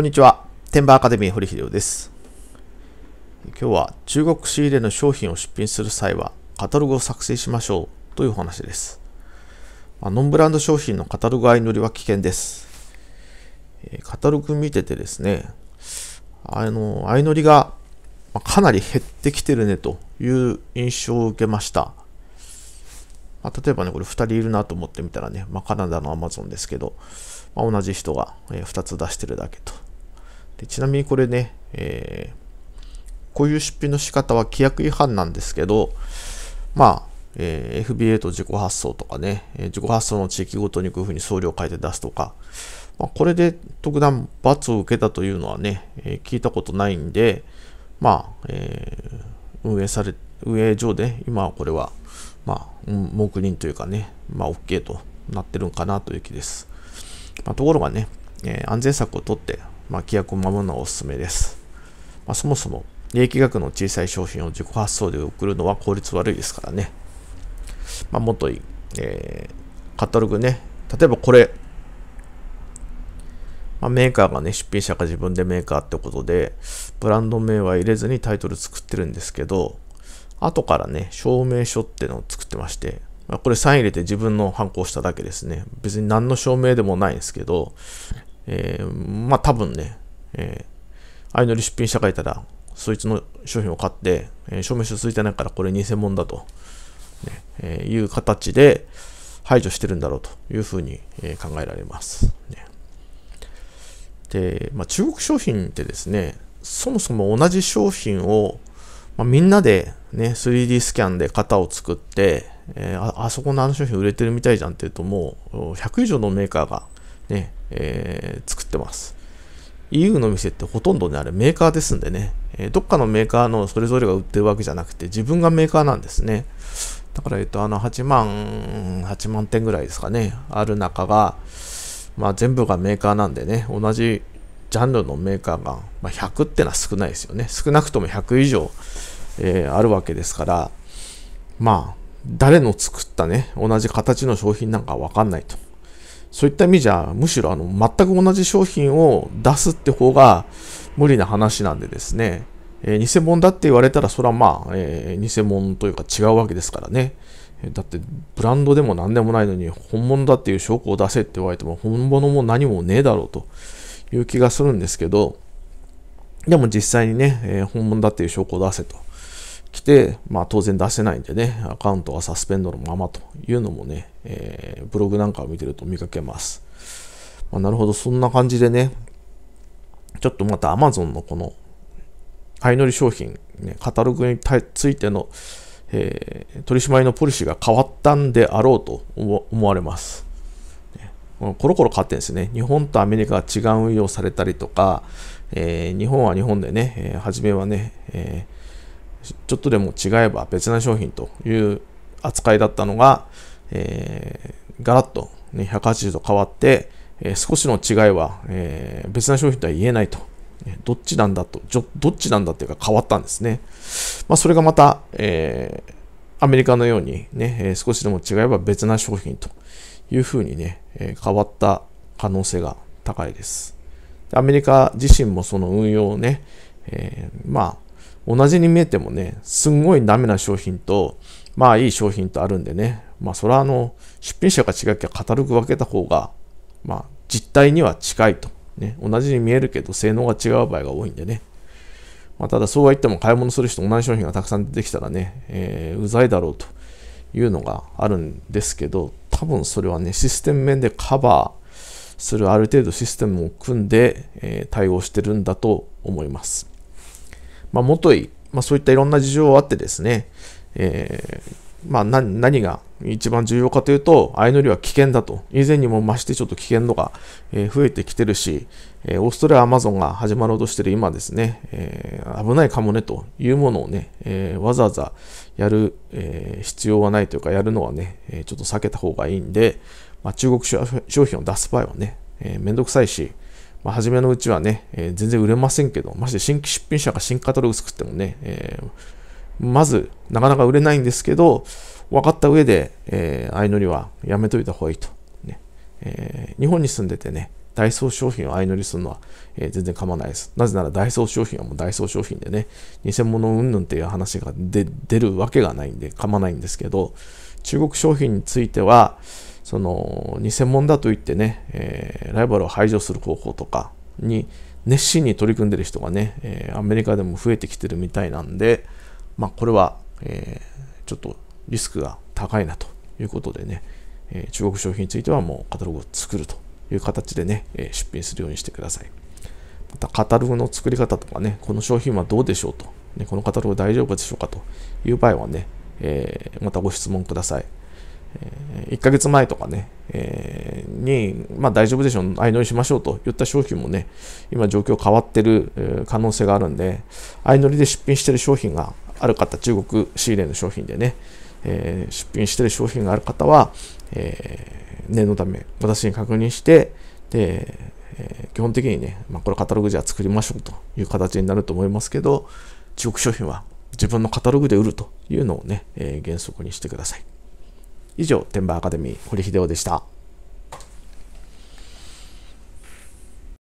こんにちは。天馬アカデミー堀秀夫です。今日は中国仕入れの商品を出品する際はカタログを作成しましょうというお話です。まあ、ノンブランド商品のカタログ相乗りは危険です。カタログ見ててですね、あの、相乗りがかなり減ってきてるねという印象を受けました。まあ、例えばね、これ2人いるなと思ってみたらね、まあ、カナダの Amazon ですけど、まあ、同じ人が2つ出してるだけとでちなみにこれね、えー、こういう出品の仕方は規約違反なんですけど、まあ、えー、FBA と自己発送とかね、えー、自己発送の地域ごとにこういうふうに送料を変えて出すとか、まあ、これで特段罰を受けたというのはね、えー、聞いたことないんで、まあ、えー、運営され、運営上で、今はこれは、まあ、黙認というかね、まあ、OK となってるんかなという気です。まあ、ところがね、えー、安全策をとって、まあ、規約を守るのおすすめです。まあ、そもそも、利益額の小さい商品を自己発送で送るのは効率悪いですからね。まあ、もっといい、えー、カタログね、例えばこれ、まあ、メーカーがね、出品者か自分でメーカーってことで、ブランド名は入れずにタイトル作ってるんですけど、後からね、証明書ってのを作ってまして、まあ、これサイン入れて自分の反抗しただけですね。別に何の証明でもないんですけど、えー、まあ多分ね、えー、相乗り出品者がいたら、そいつの商品を買って、えー、証明書ついてないからこれ偽物だと、ねえー、いう形で排除してるんだろうというふうに、えー、考えられます。ね、で、まあ、中国商品ってですね、そもそも同じ商品を、まあ、みんなで、ね、3D スキャンで型を作って、えー、ああそこのあの商品売れてるみたいじゃんっていうともう100以上のメーカーがね、えー、作ってます。EU の店ってほとんどね、あれメーカーですんでね、えー、どっかのメーカーのそれぞれが売ってるわけじゃなくて、自分がメーカーなんですね。だから、えっと、あの、8万、8万点ぐらいですかね、ある中が、まあ、全部がメーカーなんでね、同じジャンルのメーカーが、まあ、100ってのは少ないですよね。少なくとも100以上、えー、あるわけですから、まあ、誰の作ったね、同じ形の商品なんかわかんないと。そういった意味じゃ、むしろあの全く同じ商品を出すって方が無理な話なんでですね、えー、偽物だって言われたら、それはまあ、えー、偽物というか違うわけですからね。だってブランドでも何でもないのに本物だっていう証拠を出せって言われても本物も何もねえだろうという気がするんですけどでも実際にね、えー、本物だっていう証拠を出せと来て、まあ当然出せないんでね、アカウントはサスペンドのままというのもね、えーブログなんかを見てると見かけます。まあ、なるほど、そんな感じでね、ちょっとまた Amazon のこの、相乗り商品、ね、カタログについての、えー、取締りのポリシーが変わったんであろうと思われます。コロコロ変わってんですね。日本とアメリカが違う運用されたりとか、えー、日本は日本でね、えー、初めはね、えー、ちょっとでも違えば別な商品という扱いだったのが、えー、ガラッと、ね、180度変わって、えー、少しの違いは、えー、別な商品とは言えないと。どっちなんだと、どっちなんだっていうか変わったんですね。まあ、それがまた、えー、アメリカのようにね、え少しでも違えば別な商品というふうにね、え変わった可能性が高いです。アメリカ自身もその運用をね、えー、まあ、同じに見えてもね、すんごいダメな商品と、まあいい商品とあるんでね、まあそれはあの、出品者が違きはカタログ分けた方が、まあ実態には近いと。ね、同じに見えるけど性能が違う場合が多いんでね。まあ、ただそうは言っても買い物する人同じ商品がたくさん出てきたらね、えー、うざいだろうというのがあるんですけど、多分それはね、システム面でカバーするある程度システムを組んで、えー、対応してるんだと思います。まあ、もとい、まあ、そういったいろんな事情があってですね、えーまあ、何が一番重要かというと、相乗りは危険だと。以前にも増してちょっと危険度が、え増えてきてるし、えオーストラリア、アマゾンが始まろうとしてる今ですね、えー、危ないかもねというものをね、えー、わざわざやる、えー、必要はないというか、やるのはね、えちょっと避けた方がいいんで、まあ、中国商品を出す場合はね、えー、めんどくさいし、まあ、初めのうちはね、え全然売れませんけど、まして新規出品者が新タログ作ってもね、えーまず、なかなか売れないんですけど、分かった上で、えー、相乗りはやめといた方がいいと。ねえー、日本に住んでてね、ダイソー商品を相乗りするのは、えー、全然構わないです。なぜならダイソー商品はもうダイソー商品でね、偽物云々っていう話が出るわけがないんで構わないんですけど、中国商品については、その偽物だと言ってね、えー、ライバルを排除する方法とかに熱心に取り組んでる人がね、えー、アメリカでも増えてきてるみたいなんで、まあ、これは、えー、ちょっとリスクが高いなということでね、えー、中国商品についてはもうカタログを作るという形でね、えー、出品するようにしてください。またカタログの作り方とかね、この商品はどうでしょうと、ね、このカタログ大丈夫でしょうかという場合はね、えー、またご質問ください。え1ヶ月前とかね、えに、まあ、大丈夫でしょう、相乗りしましょうと言った商品もね、今状況変わってる可能性があるんで、相乗りで出品してる商品がある方、中国仕入れの商品でね、えー、出品してる商品がある方は、えー、念のため私に確認して、で、えー、基本的にね、まあ、これカタログじゃ作りましょうという形になると思いますけど、中国商品は自分のカタログで売るというのをね、えー、原則にしてください。以上、天馬アカデミー、堀秀夫でした。